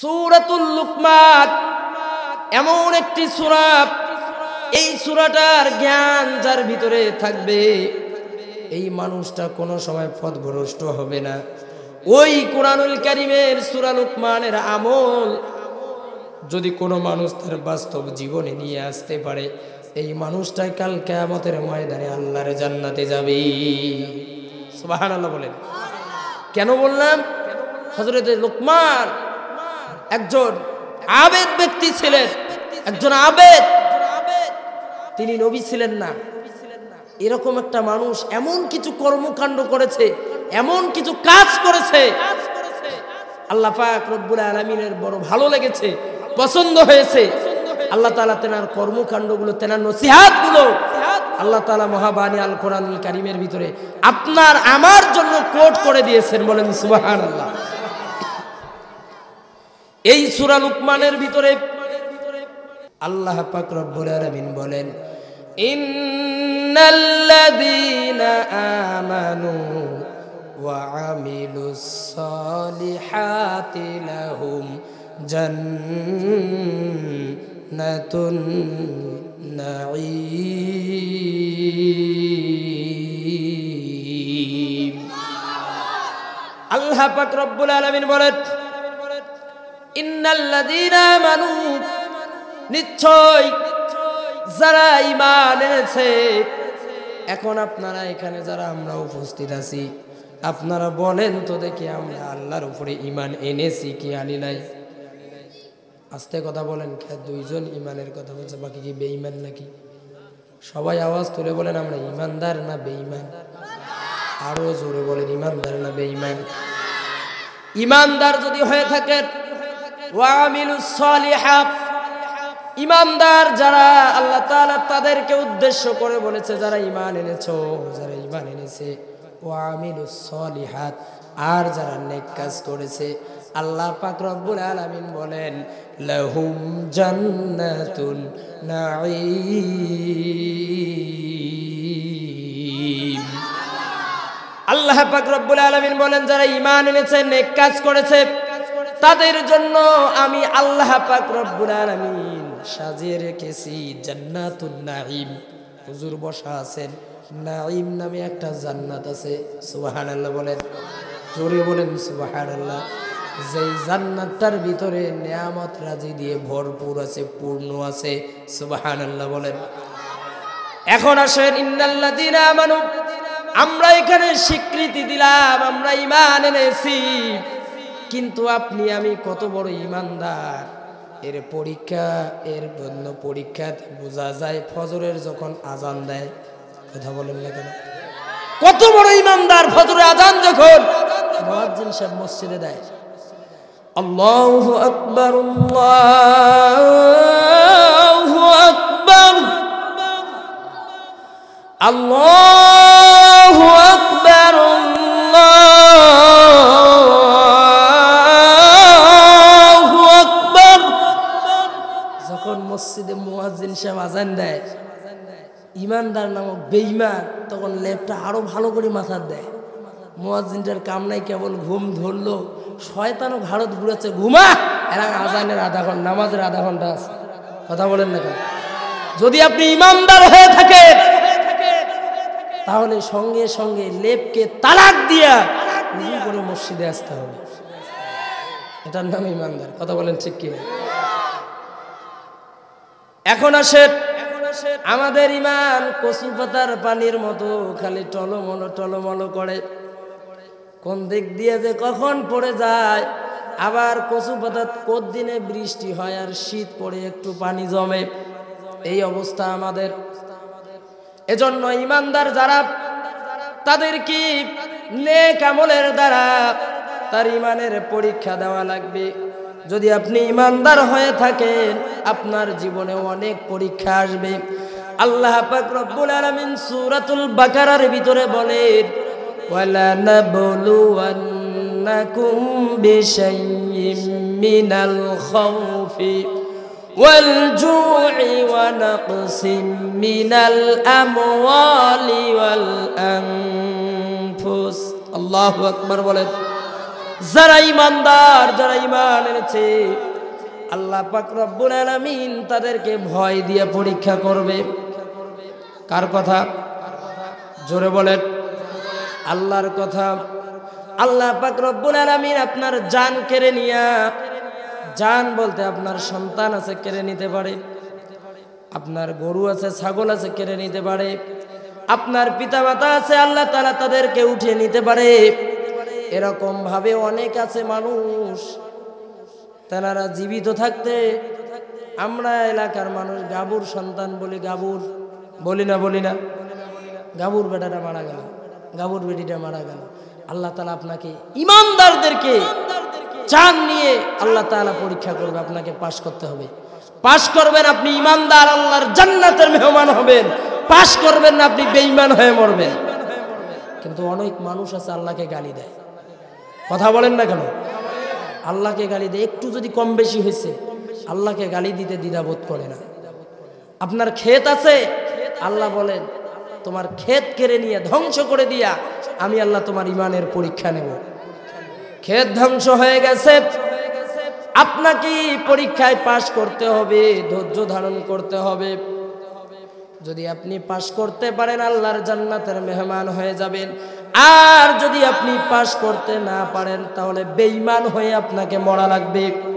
সুরাতুল লুকমাত এমন একটি সুরা এই সুরাটার জ্ঞান যার ভিতরে থাকবে এই মানুষটা কোনো সময় পথভ্রষ্ট হবে না ওই কোরআনুল করিমের সুরা লুকমানের আমল যদি কোনো মানুষ তার বাস্তব জীবনে নিয়ে আসতে পারে এই মানুষটাই কাল কেয়ামতের ময়দানে আল্লাহর জান্নাতে যাবে সুবাহ আল্লাহ বলেন কেন বললাম হজরত লোকমান একজন আবেদ ব্যক্তি ছিলেন একজন আবেদ তিনি নবী ছিলেন না এরকম একটা মানুষ এমন কিছু কর্মকাণ্ড করেছে এমন কিছু কাজ করেছে আল্লাহ পাক রব্বুল আলমিনের বড় ভালো লেগেছে পছন্দ হয়েছে আল্লাহ তালা তেনার কর্মকাণ্ড গুলো তেনার নসিহাত গুলো আল্লাহ তালা মহাবানী আল কোরআন কারিমের ভিতরে আপনার আমার জন্য কোট করে দিয়েছেন বলেন সুবাহ আল্লাহ এই সুরা লুকমানের ভিতরে আল্লাহ পাক রব্বুল আলামিন বলেন ইন্নাল্লাযীনা আমানু ওয়া আমিলুস সলিহাতি লাহুম জান্নাতুন নাঈম আল্লাহ পাক রব্বুল আলামিন বলেন ইন্নাল্লাদিনা মানু নিশ্চয় যারা ইমান এনেছে এখন আপনারা এখানে যারা আমরা উপস্থিত আছি আপনারা বলেন তো দেখি আমরা আল্লাহর উপরে ঈমান এনেছি কি আনি নাই আস্তে কথা বলেন দুইজন ঈমানের কথা বলছে বাকি কি বেঈমান নাকি সবাই আওয়াজ তুলে বলেন আমরা ঈমানদার না বেঈমান আরো জোরে বলেন ইমানদার না বেঈমান ইমানদার যদি হয়ে থাকে ইমানদার যারা আল্লাহ তাদেরকে উদ্দেশ্য করে বলেছে যারা ইমান এনেছ যারা ইমান এনেছে ও আমিনুসলিহাত আর যারা নেক কাজ করেছে আল্লাহ পাক রব্বুল আলামিন বলেন লাহুম জান্নাতুন নাঈম আল্লাহ পাক রব্বুল আলামিন বলেন যারা ঈমান এনেছে নেক কাজ করেছে তাদের জন্য আমি আল্লাহ পাক রব্বুল আলামিন সাজিয়ে রেখেছি জান্নাতুন নাঈম হুজুর বসা আছেন নাঈম নামে একটা জান্নাত আছে সুবহানাল্লাহ বলেন জোরে বলেন সুবহানাল্লাহ যেই জান্নাতটার ভিতরে নিয়ামত রাজি দিয়ে ভরপুর আছে পূর্ণ আছে সুবহানাল্লাহ বলেন এখন আসেন ইন্নাল্লাযীনা আমানু আমরা এখানে স্বীকৃতি দিলাম আমরা ঈমান এনেছি কিন্তু আপনি আমি কত বড় ইমানদার এর পরীক্ষা এর জন্য পরীক্ষা বোঝা যায় ফজরের যখন আজান দেয় কথা বলেন না কেন কত বড় ইমানদার ফজরে আজান যখন মহাজিন সাহেব মসজিদে দেয় আল্লাহ আকবর আল্লাহ আকবর আল্লাহ সব আজান দেয় ইমানদার নামক বেইমান তখন লেপটা আরও ভালো করে মাথার দেয় মোয়াজিনটার কামনাই কেবল ঘুম ধরল শয়তানও ভারত ঘুরেছে ঘুমা এরা আজানের আধা ঘন্টা নামাজের আধা ঘন্টা আছে কথা বলেন না কেন যদি আপনি ইমানদার হয়ে থাকে তাহলে সঙ্গে সঙ্গে লেপকে তালাক দিয়া উজু করে মসজিদে আসতে হবে এটার নাম ইমানদার কথা বলেন ঠিক কিনা এখন আসে আমাদের ইমান কচু পাতার পানির মতো খালি টলমল টলমল করে কোন দিক দিয়ে যে কখন পড়ে যায় আবার কচু পাতার দিনে বৃষ্টি হয় আর শীত পড়ে একটু পানি জমে এই অবস্থা আমাদের এজন্য ইমানদার যারা তাদের কি নেক আমলের দ্বারা তার ইমানের পরীক্ষা দেওয়া লাগবে যদি আপনি ইমানদার হয়ে থাকেন আপনার জীবনে অনেক পরীক্ষা আসবে আল্লাহ পাক রব্বুল আলামিন সূরাতুল বাকারার ভিতরে বলেন ওয়ালা নাবলুওয়ান্নাকুম বিশাইয়্যিম মিনাল খাউফি والجوع মিনাল من ওয়াল والأنفس الله أكبر বলেন যারা ইমানদার যারা ইমান এনেছে আল্লাহ পাক রব্বুল আলামিন তাদেরকে ভয় দিয়ে পরীক্ষা করবে কার কথা জোরে বলেন আল্লাহর কথা আল্লাহ পাক রব্বুল আলামিন আপনার জান কেড়ে নিয়া জান বলতে আপনার সন্তান আছে কেড়ে নিতে পারে আপনার গরু আছে ছাগল আছে কেড়ে নিতে পারে আপনার পিতামাতা আছে আল্লাহ তাআলা তাদেরকে উঠিয়ে নিতে পারে এরকম ভাবে অনেক আছে মানুষ তারা জীবিত থাকতে আমরা এলাকার মানুষ গাবুর সন্তান বলি গাবুর বলি না বলি না গাবুর বেটাটা মারা গেল গাবুর বেটিটা মারা গেল আল্লাহ তালা আপনাকে ইমানদারদেরকে চান নিয়ে আল্লাহ তালা পরীক্ষা করবে আপনাকে পাশ করতে হবে পাশ করবেন আপনি ইমানদার আল্লাহর জান্নাতের মেহমান হবেন পাশ করবেন না আপনি বেঈমান হয়ে মরবেন কিন্তু অনেক মানুষ আছে আল্লাহকে গালি দেয় কথা বলেন না কেন আল্লাহকে গালি দিয়ে একটু যদি কম বেশি হয়েছে আল্লাহকে গালি দিতে দ্বিধাবোধ করে না আপনার ক্ষেত আছে আল্লাহ বলেন তোমার ক্ষেত কেড়ে নিয়ে ধ্বংস করে দিয়া আমি আল্লাহ তোমার ইমানের পরীক্ষা নেব ক্ষেত ধ্বংস হয়ে গেছে আপনাকে পরীক্ষায় পাশ করতে হবে ধৈর্য ধারণ করতে হবে যদি আপনি পাশ করতে পারেন আল্লাহর জান্নাতের মেহমান হয়ে যাবেন আর যদি আপনি পাশ করতে না পারেন তাহলে বেইমান হয়ে আপনাকে মরা লাগবে